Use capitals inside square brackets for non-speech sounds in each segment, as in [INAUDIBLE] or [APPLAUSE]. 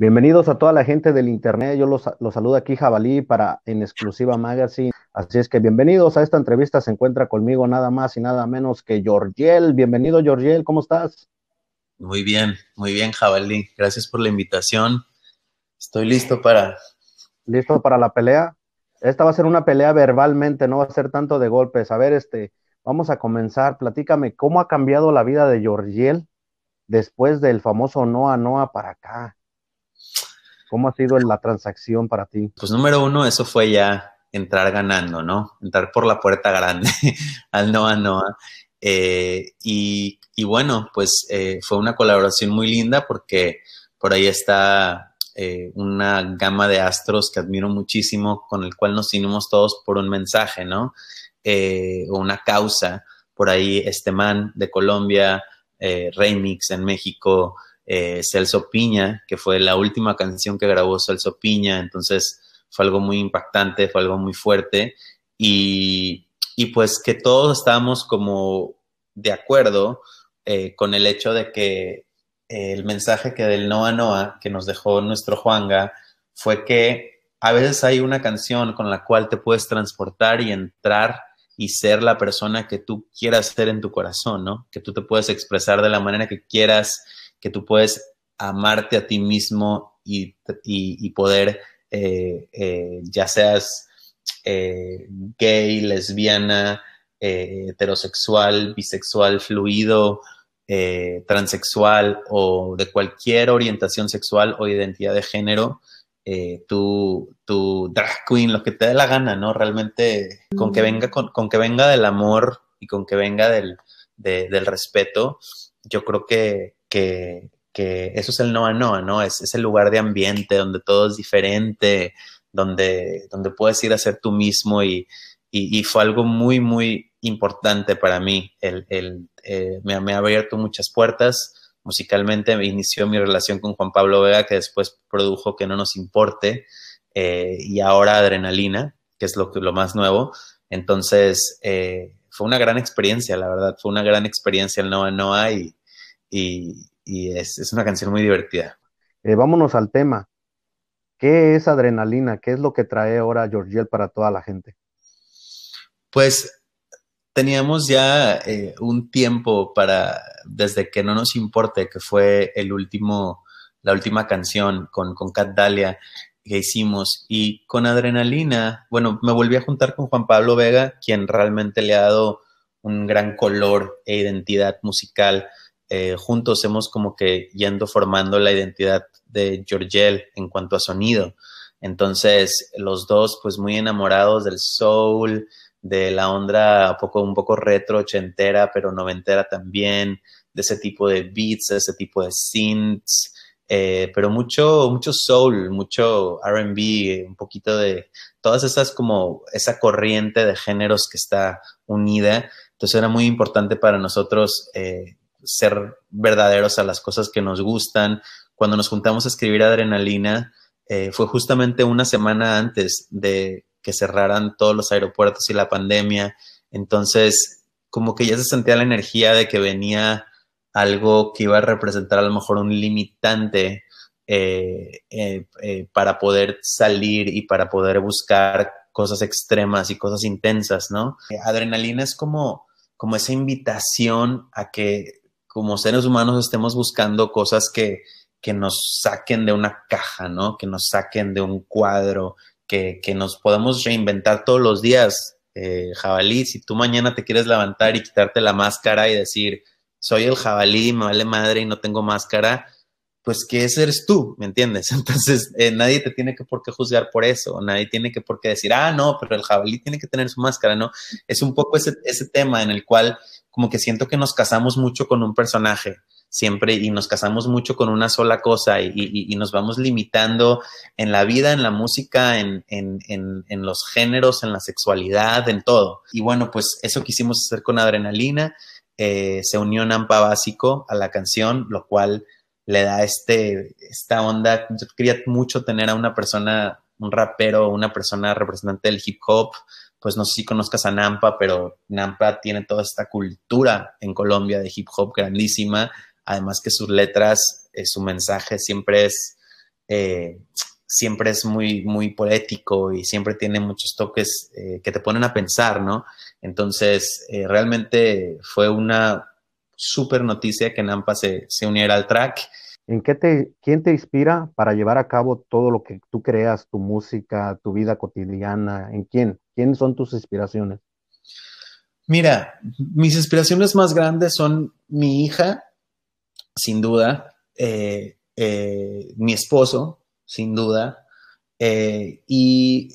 Bienvenidos a toda la gente del internet. Yo los, los saludo aquí, Jabalí, para en exclusiva magazine. Así es que bienvenidos a esta entrevista. Se encuentra conmigo nada más y nada menos que Georgiel. Bienvenido, Georgiel. ¿Cómo estás? Muy bien, muy bien, Jabalí. Gracias por la invitación. Estoy listo para. ¿Listo para la pelea? Esta va a ser una pelea verbalmente, no va a ser tanto de golpes. A ver, este, vamos a comenzar. Platícame, ¿cómo ha cambiado la vida de Georgiel después del famoso Noa Noa para acá? ¿Cómo ha sido la transacción para ti? Pues número uno, eso fue ya entrar ganando, ¿no? Entrar por la puerta grande [LAUGHS] al Noa Noa. Eh, y, bueno, pues eh, fue una colaboración muy linda porque por ahí está eh, una gama de astros que admiro muchísimo, con el cual nos unimos todos por un mensaje, ¿no? o una causa. Por ahí este man de Colombia, Remix en México, eh, Celso Piña, que fue la última canción que grabó Celso Piña, entonces fue algo muy impactante, fue algo muy fuerte y, y pues que todos estábamos como de acuerdo eh, con el hecho de que eh, el mensaje que del Noa Noa que nos dejó nuestro Juanga fue que a veces hay una canción con la cual te puedes transportar y entrar y ser la persona que tú quieras ser en tu corazón, ¿no? Que tú te puedes expresar de la manera que quieras, que tú puedes amarte a ti mismo y, poder, eh, eh, ya seas eh, gay, lesbiana, heterosexual, bisexual, fluido, transexual o de cualquier orientación sexual o identidad de género, tu, drag queen, lo que te dé la gana, ¿no? Realmente, con que venga, que venga del amor y con que venga del respeto, yo creo que que, eso es el Noa Noa, ¿no? Es, el lugar de ambiente donde todo es diferente, donde, donde puedes ir a ser tú mismo y, y, fue algo muy, muy importante para mí. El, eh, me, ha abierto muchas puertas. Musicalmente inició mi relación con Juan Pablo Vega, que después produjo Que no nos importe, eh, y ahora Adrenalina, que es lo, lo más nuevo. Entonces, eh, fue una gran experiencia, la verdad, fue una gran experiencia el Noa Noa y, y, es, una canción muy divertida. Eh, vámonos al tema. ¿Qué es adrenalina? ¿Qué es lo que trae ahora Georgiel para toda la gente? Pues teníamos ya eh, un tiempo para, desde que no nos importe, que fue el último, la última canción con, con Cat Dalia que hicimos. Y con adrenalina, bueno, me volví a juntar con Juan Pablo Vega, quien realmente le ha dado un gran color e identidad musical eh, juntos hemos como que yendo formando la identidad de Georgel en cuanto a sonido. Entonces, los dos pues muy enamorados del soul, de la onda un poco, un poco retro, ochentera, pero noventera también, de ese tipo de beats, ese tipo de synths, eh, pero mucho, mucho soul, mucho RB, un poquito de todas esas como esa corriente de géneros que está unida. Entonces era muy importante para nosotros eh, ser verdaderos a las cosas que nos gustan. Cuando nos juntamos a escribir Adrenalina, eh, fue justamente una semana antes de que cerraran todos los aeropuertos y la pandemia. Entonces, como que ya se sentía la energía de que venía algo que iba a representar a lo mejor un limitante eh, eh, para poder salir y para poder buscar cosas extremas y cosas intensas, ¿no? Adrenalina es como, como esa invitación a que como seres humanos estemos buscando cosas que, nos saquen de una caja, ¿no? Que nos saquen de un cuadro, que, que nos podemos reinventar todos los días. Eh, jabalí, si tú mañana te quieres levantar y quitarte la máscara y decir, soy el jabalí, me vale madre y no tengo máscara, pues que ese eres tú, ¿me entiendes? [LAUGHS] Entonces, eh, nadie te tiene que por qué juzgar por eso, nadie tiene que por qué decir, ah, no, pero el jabalí tiene que tener su máscara, ¿no? Es un poco ese, tema en el cual como que siento que nos casamos mucho con un personaje siempre y nos casamos mucho con una sola cosa y, nos vamos limitando en la vida, en la música, en, en, en, los géneros, en la sexualidad, en todo. Y bueno, pues eso quisimos hacer con Adrenalina. Eh, se unió Nampa Básico a la canción, lo cual le da este, esta onda. Yo quería mucho tener a una persona, un rapero, una persona representante del hip hop. Pues no sé si conozcas a Nampa, pero Nampa tiene toda esta cultura en Colombia de hip hop grandísima. Además que sus letras, eh, su mensaje siempre es, eh, siempre es muy, muy poético y siempre tiene muchos toques eh, que te ponen a pensar, ¿no? Entonces, realmente fue una, súper noticia que Nampa se, uniera al track. ¿En qué te, quién te inspira para llevar a cabo todo lo que tú creas, tu música, tu vida cotidiana? ¿En quién? ¿Quiénes son tus inspiraciones? Mira, mis inspiraciones más grandes son mi hija, sin duda, eh, eh, mi esposo, sin duda, eh, y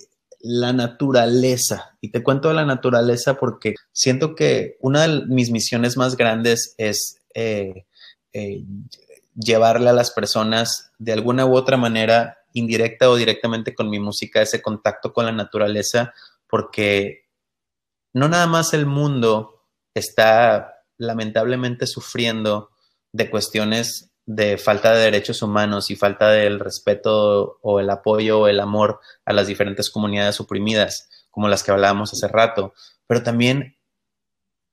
la naturaleza. Y te cuento de la naturaleza porque siento que una de mis misiones más grandes es eh, eh, llevarle a las personas de alguna u otra manera, indirecta o directamente con mi música, ese contacto con la naturaleza, porque no nada más el mundo está lamentablemente sufriendo de cuestiones de falta de derechos humanos y falta del respeto o el apoyo o el amor a las diferentes comunidades oprimidas, como las que hablábamos hace rato. Pero también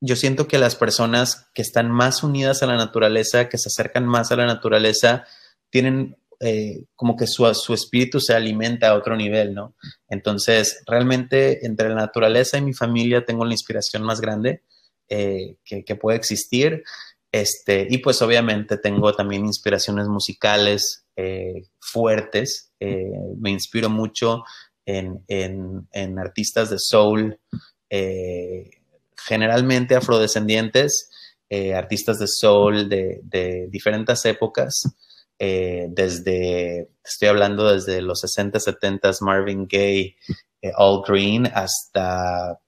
yo siento que las personas que están más unidas a la naturaleza, que se acercan más a la naturaleza, tienen eh, como que su, espíritu se alimenta a otro nivel, ¿no? Entonces, realmente entre la naturaleza y mi familia tengo la inspiración más grande eh, que, que puede existir este, y pues obviamente tengo también inspiraciones musicales eh, fuertes. Eh, me inspiro mucho en, artistas de soul, eh, generalmente afrodescendientes, artistas de soul de, diferentes épocas. desde, estoy hablando desde los 60, 70, Marvin Gaye, All Green, hasta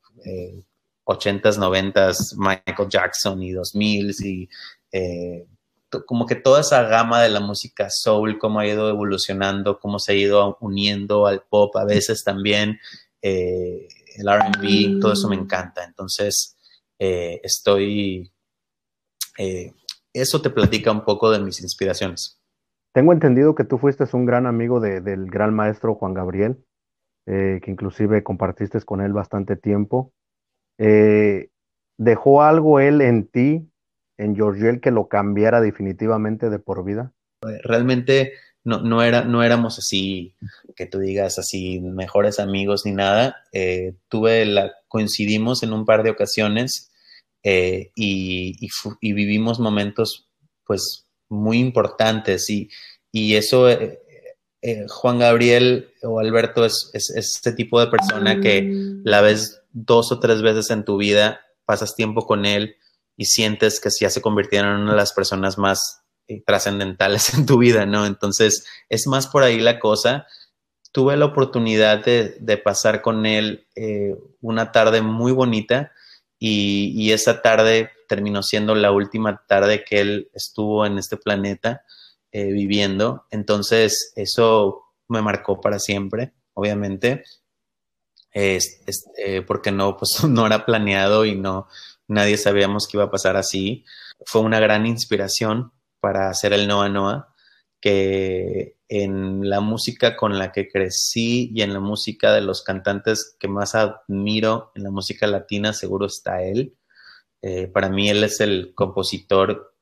80s, 90s, Michael Jackson y 2000s y eh, como que toda esa gama de la música soul, cómo ha ido evolucionando, cómo se ha ido uniendo al pop a veces también, eh, el RB, todo eso me mm. encanta. Entonces, eh, estoy... eso te platica un poco de mis inspiraciones. Tengo entendido que tú fuiste un gran amigo del gran maestro Juan Gabriel, que inclusive compartiste con él bastante tiempo. Eh, ¿Dejó algo él en ti, en Georgiel, que lo cambiara definitivamente de por vida? Realmente no, no, era, no éramos así, que tú digas así, mejores amigos ni nada. Eh, tuve la, coincidimos en un par de ocasiones eh, y, vivimos momentos pues muy importantes y, y eso, Juan Gabriel o Alberto es, es, este tipo de persona que mm. la ves dos o tres veces en tu vida, pasas tiempo con él y sientes que ya se convirtieron en una de las personas más eh, trascendentales [LAUGHS] en tu vida, ¿no? Entonces, es más por ahí la cosa. Tuve la oportunidad de, pasar con él eh, una tarde muy bonita y, esa tarde terminó siendo la última tarde que él estuvo en este planeta eh, viviendo. Entonces, eso me marcó para siempre, obviamente es, eh, porque no, pues [LAUGHS] no era planeado y no, nadie sabíamos que iba a pasar así. Fue una gran inspiración para hacer el Noa Noa, que en la música con la que crecí y en la música de los cantantes que más admiro en la música latina, seguro está él. Eh, para mí él es el compositor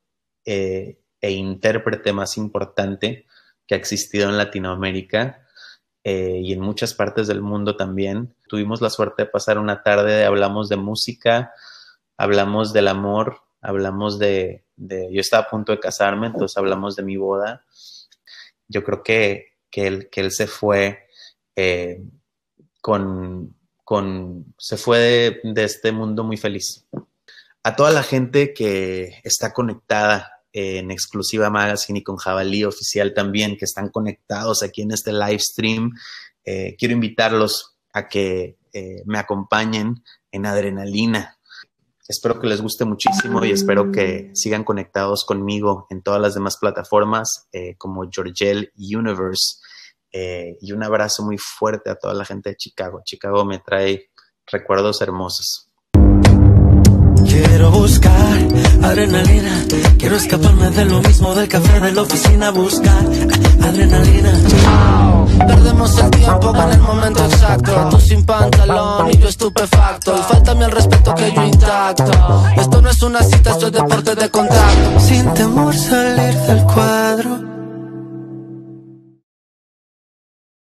eh, e intérprete más importante que ha existido en Latinoamérica eh, y en muchas partes del mundo también. Tuvimos la suerte de pasar una tarde, hablamos de música, hablamos del amor, hablamos de, yo estaba a punto de casarme, entonces hablamos de mi boda. Yo creo que, que, él, que él se fue eh, con, con, se fue de, de este mundo muy feliz. A toda la gente que está conectada en exclusiva magazine y con Jabalí oficial también, que están conectados aquí en este live stream. Eh, quiero invitarlos a que eh, me acompañen en adrenalina. Espero que les guste muchísimo y espero que sigan conectados conmigo en todas las demás plataformas eh, como Georgel Universe. y un abrazo muy fuerte a toda la gente de Chicago. Chicago me trae recuerdos hermosos. Quiero buscar adrenalina. Quiero escaparme de lo mismo del café de la oficina. Buscar adrenalina. Perdemos el tiempo en el momento exacto. Tú sin pantalón y yo estupefacto. Y faltame el respeto que yo intacto. Esto no es una cita, esto es deporte de contacto. Sin temor salir del cuadro